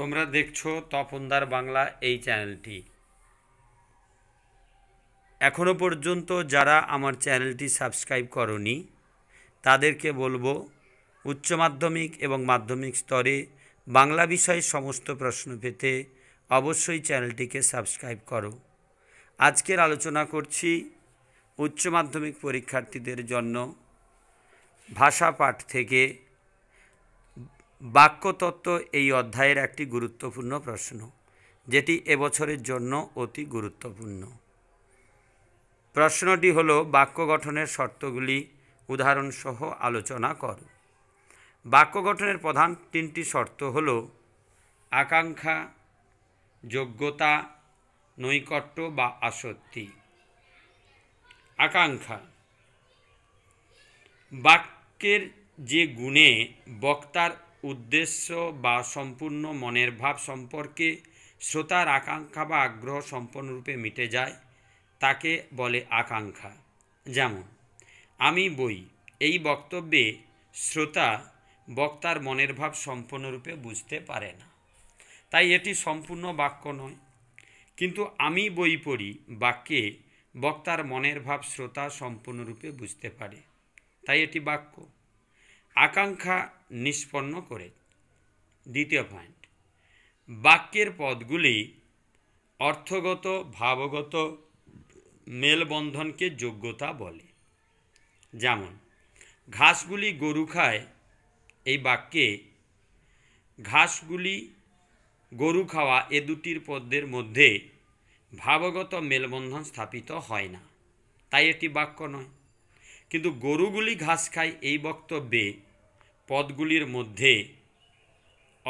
তোমরা দেখছো তপনদার বাংলা এই চ্যানেলটি এখনো পর্যন্ত যারা আমার চ্যানেলটি সাবস্ক্রাইব করনি তাদেরকে বলবো উচ্চ মাধ্যমিক এবং মাধ্যমিক স্তরে বাংলা বিষয়ে সমস্ত প্রশ্ন পেতে অবশ্যই চ্যানেলটিকে সাবস্ক্রাইব করো আজকের আলোচনা করছি উচ্চ মাধ্যমিক পরীক্ষার্থীদের জন্য ভাষা পাঠ থেকে বাক্যতত্ত্ব এই অধ্যায়ের একটি গুরুত্বপূর্ণ প্রশ্ন যেটি এবছরের জন্য অতি গুরুত্বপূর্ণ প্রশ্নটি হল বাক্য গঠনের শর্তগুলি উদাহরণসহ আলোচনা কর বাক্য গঠনের প্রধান তিনটি শর্ত হল আকাঙ্ক্ষা যোগ্যতা নৈকট্য বা আসক্তি আকাঙ্ক্ষা বাক্যের যে গুণে বক্তার উদ্দেশ্য বা সম্পূর্ণ মনের ভাব সম্পর্কে শ্রোতার আকাঙ্ক্ষা বা আগ্রহ সম্পূর্ণরূপে মিটে যায় তাকে বলে আকাঙ্ক্ষা যেমন আমি বই এই বক্তব্যে শ্রোতা বক্তার মনের ভাব সম্পূর্ণরূপে বুঝতে পারে না তাই এটি সম্পূর্ণ বাক্য নয় কিন্তু আমি বই পড়ি বাক্যে বক্তার মনের ভাব শ্রোতা সম্পূর্ণরূপে বুঝতে পারে তাই এটি বাক্য আকাঙ্ক্ষা নিষ্পন্ন করে দ্বিতীয় পয়েন্ট বাক্যের পদগুলি অর্থগত ভাবগত মেলবন্ধনকে যোগ্যতা বলে যেমন ঘাসগুলি গরু খায় এই বাক্যে ঘাসগুলি গরু খাওয়া এ দুটির পদ্মের মধ্যে ভাবগত মেলবন্ধন স্থাপিত হয় না তাই এটি বাক্য নয় কিন্তু গরুগুলি ঘাস খায় এই বক্তব্যে পদগুলির মধ্যে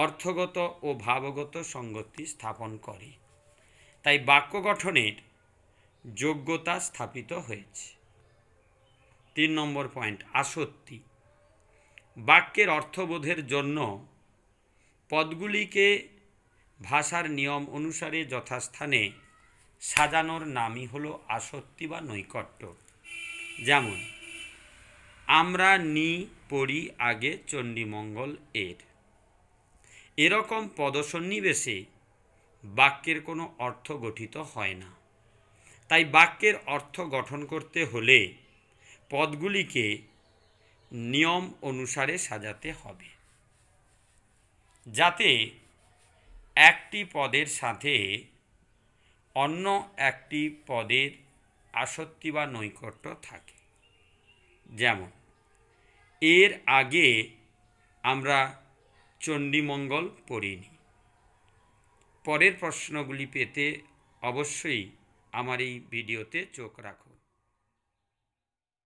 অর্থগত ও ভাবগত সঙ্গতি স্থাপন করে তাই বাক্য গঠনের যোগ্যতা স্থাপিত হয়েছে তিন নম্বর পয়েন্ট আসত্তি বাক্যের অর্থবোধের জন্য পদগুলিকে ভাষার নিয়ম অনুসারে যথাস্থানে সাজানোর নামই হলো আসত্তি বা নৈকট্য যেমন আমরা নি পড়ি আগে চণ্ডীমঙ্গল এর এরকম পদসন্নিবেশে বাক্যের কোনো অর্থ গঠিত হয় না তাই বাক্যের অর্থ গঠন করতে হলে পদগুলিকে নিয়ম অনুসারে সাজাতে হবে যাতে একটি পদের সাথে অন্য একটি পদের আসক্তি বা নৈকট্য থাকে যেমন এর আগে আমরা চণ্ডীমঙ্গল পড়িনি পরের প্রশ্নগুলি পেতে অবশ্যই আমার এই ভিডিওতে চোখ রাখুন